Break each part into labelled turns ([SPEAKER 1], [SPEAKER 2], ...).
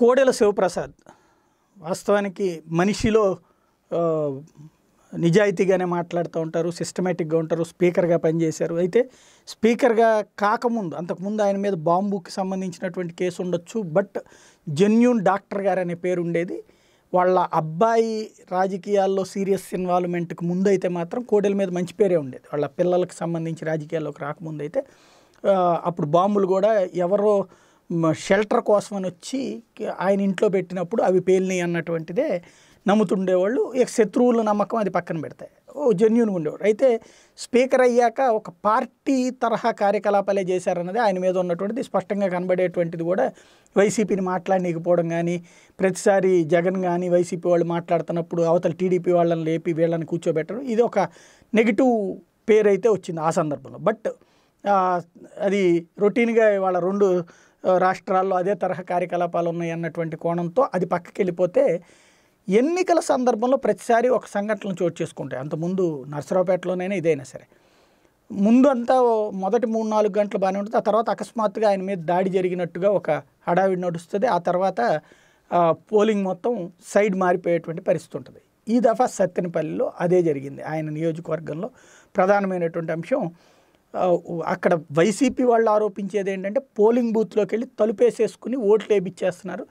[SPEAKER 1] కోడెల శివప్రసాద్ వాస్తవానికి మనిషిలో నిజాయితీగానే మాట్లాడుతూ ఉంటారు సిస్టమేటిక్గా ఉంటారు స్పీకర్గా పనిచేశారు అయితే స్పీకర్గా కాకముందు అంతకుముందు ఆయన మీద బాంబుకి సంబంధించినటువంటి కేసు ఉండొచ్చు బట్ జెన్యున్ డాక్టర్ గారు అనే పేరు ఉండేది వాళ్ళ అబ్బాయి రాజకీయాల్లో సీరియస్ ఇన్వాల్వ్మెంట్కి ముందు అయితే మాత్రం కోడెల మీద మంచి పేరే ఉండేది వాళ్ళ పిల్లలకు సంబంధించి రాజకీయాల్లోకి రాకముందు అయితే అప్పుడు బాంబులు కూడా ఎవరో షెల్టర్ కోసం అని వచ్చి ఆయన ఇంట్లో పెట్టినప్పుడు అవి పేలినాయి అన్నటువంటిదే నమ్ముతుండేవాళ్ళు ఇక శత్రువుల నమ్మకం అది పక్కన పెడతాయి ఓ జెన్యున్గా ఉండేవాడు అయితే స్పీకర్ అయ్యాక ఒక పార్టీ తరహా కార్యకలాపాలే చేశారన్నది ఆయన మీద ఉన్నటువంటిది స్పష్టంగా కనబడేటువంటిది కూడా వైసీపీని మాట్లాడలేకపోవడం కానీ ప్రతిసారి జగన్ కానీ వైసీపీ వాళ్ళు మాట్లాడుతున్నప్పుడు అవతల టీడీపీ వాళ్ళని లేపి వీళ్ళని కూర్చోబెట్టడం ఇది ఒక నెగిటివ్ పేరైతే వచ్చింది ఆ సందర్భంలో బట్ అది రొటీన్గా వాళ్ళ రెండు రాష్ట్రాల్లో అదే తరహా కార్యకలాపాలు ఉన్నాయి అన్నటువంటి కోణంతో అది పక్కకి వెళ్ళిపోతే ఎన్నికల సందర్భంలో ప్రతిసారి ఒక సంఘటనలు చోటు చేసుకుంటాయి అంతకుముందు నర్సరావుపేటలోనైనా ఇదైనా సరే ముందు అంతా మొదటి మూడు నాలుగు గంటలు బాగానే ఉంటుంది ఆ తర్వాత అకస్మాత్తుగా ఆయన మీద దాడి జరిగినట్టుగా ఒక హడావిడి నడుస్తుంది ఆ తర్వాత పోలింగ్ మొత్తం సైడ్ మారిపోయేటువంటి పరిస్థితి ఉంటుంది ఈ దఫా సత్తెనపల్లిలో అదే జరిగింది ఆయన నియోజకవర్గంలో ప్రధానమైనటువంటి అంశం అక్కడ వైసీపీ వాళ్ళు ఆరోపించేది ఏంటంటే పోలింగ్ బూత్లోకి వెళ్ళి తలుపేసేసుకుని ఓట్లు వేపిచ్చేస్తున్నారు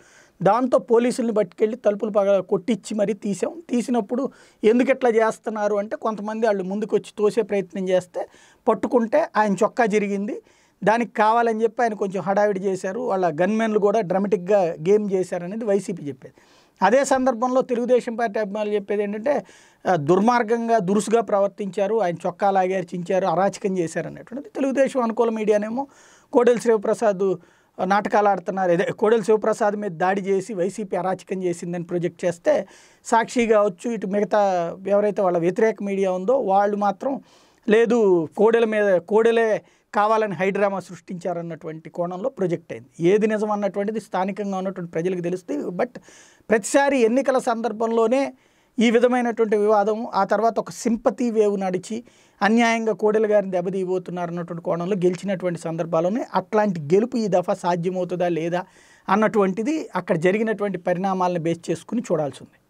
[SPEAKER 1] దాంతో పోలీసుల్ని పట్టుకెళ్ళి తలుపులు పగ కొట్టించి మరీ తీసాం తీసినప్పుడు ఎందుకు ఇట్లా చేస్తున్నారు అంటే కొంతమంది వాళ్ళు ముందుకు వచ్చి తోసే ప్రయత్నం చేస్తే పట్టుకుంటే ఆయన చొక్కా జరిగింది దానికి కావాలని చెప్పి ఆయన కొంచెం హడావిడి చేశారు వాళ్ళ గన్మెన్లు కూడా డ్రమటిక్గా గేమ్ చేశారనేది వైసీపీ చెప్పేది అదే సందర్భంలో తెలుగుదేశం పార్టీ అభిమానులు చెప్పేది ఏంటంటే దుర్మార్గంగా దురుసుగా ప్రవర్తించారు ఆయన చొక్కా లాగారు చించారు అరాచకం చేశారు అనేటువంటిది తెలుగుదేశం అనుకూల మీడియానేమో కోడెల శివప్రసాద్ నాటకాలు ఆడుతున్నారు అదే కోడెల శివప్రసాద్ మీద దాడి చేసి వైసీపీ అరాచకం చేసిందని ప్రొజెక్ట్ చేస్తే సాక్షి కావచ్చు ఇటు మిగతా ఎవరైతే వాళ్ళ వ్యతిరేక మీడియా ఉందో వాళ్ళు మాత్రం లేదు కోడెల మీద కోడెలే కావాలని హైడ్రామా సృష్టించారన్నటువంటి కోణంలో ప్రొజెక్ట్ అయింది ఏది నిజం అన్నటువంటిది స్థానికంగా ఉన్నటువంటి ప్రజలకు తెలుస్తుంది బట్ ప్రతిసారి ఎన్నికల సందర్భంలోనే ఈ విధమైనటువంటి వివాదం ఆ తర్వాత ఒక సింపతి వేవు నడిచి అన్యాయంగా కోడెల గారిని దెబ్బతీయబోతున్నారు అన్నటువంటి కోణంలో గెలిచినటువంటి సందర్భాల్లోనే అట్లాంటి గెలుపు ఈ దఫా సాధ్యమవుతుందా లేదా అన్నటువంటిది అక్కడ జరిగినటువంటి పరిణామాలను బేస్ చేసుకుని చూడాల్సి ఉంది